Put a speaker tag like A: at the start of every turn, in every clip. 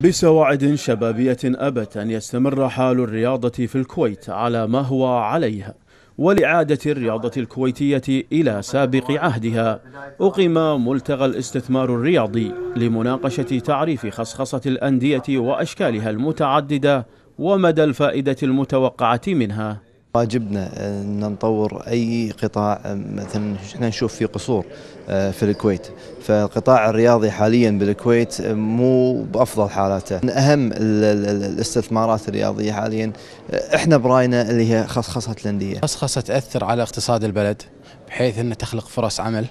A: بسواعد شبابية أبت أن يستمر حال الرياضة في الكويت على ما هو عليها ولإعادة الرياضة الكويتية إلى سابق عهدها أقيم ملتقى الاستثمار الرياضي لمناقشة تعريف خصخصة الأندية وأشكالها المتعددة ومدى الفائدة المتوقعة منها
B: واجبنا ان نطور اي قطاع مثلا احنا نشوف في قصور آه، في الكويت فالقطاع الرياضي حاليا بالكويت مو بافضل حالاته من اهم الاستثمارات الرياضيه حاليا آه، احنا براينا اللي هي خصخصه الانديه خصخصه تاثر على اقتصاد البلد بحيث انها تخلق فرص عمل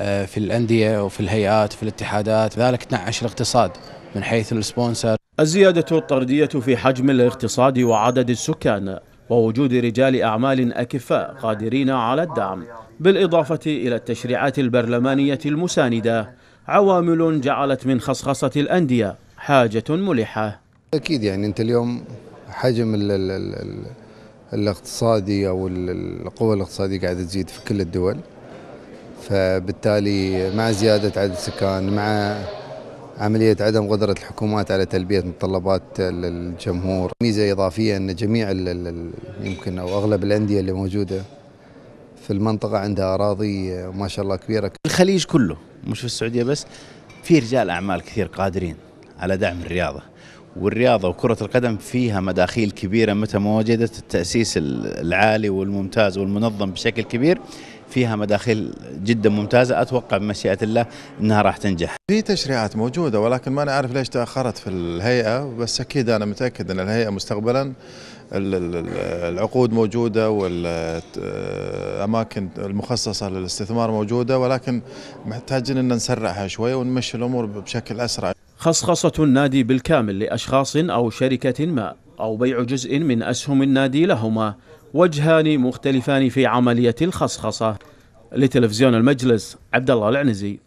A: آه، في الانديه وفي الهيئات وفي الاتحادات ذلك تنعش الاقتصاد من حيث السبونسر الزياده الطرديه في حجم الاقتصاد وعدد السكان ووجود رجال أعمال أكفاء قادرين على الدعم بالإضافة إلى التشريعات البرلمانية المساندة عوامل جعلت من خصخصة الأندية حاجة ملحة
C: أكيد يعني أنت اليوم حجم الـ الـ الـ الاقتصادي أو القوة الاقتصادية قاعدة تزيد في كل الدول فبالتالي مع زيادة عدد السكان مع عملية عدم قدرة الحكومات على تلبية متطلبات الجمهور ميزة إضافية أن جميع يمكن أو أغلب الأندية اللي موجودة في المنطقة عندها أراضي ما شاء الله كبيرة الخليج كله مش في السعودية بس في رجال أعمال كثير قادرين على دعم
D: الرياضة والرياضة وكرة القدم فيها مداخيل كبيرة متى ما وجدت التأسيس العالي والممتاز والمنظم بشكل كبير فيها مداخيل جدا ممتازه اتوقع بمشيئه الله انها راح تنجح. في تشريعات موجوده ولكن ما نعرف عارف ليش تاخرت
E: في الهيئه بس اكيد انا متاكد ان الهيئه مستقبلا العقود موجوده والاماكن المخصصه للاستثمار موجوده ولكن محتاجين ان نسرعها شوي ونمشي الامور بشكل اسرع. خصخصه النادي
A: بالكامل لاشخاص او شركه ما او بيع جزء من اسهم النادي لهما وجهان مختلفان في عملية الخصخصة لتلفزيون المجلس عبد الله العنزي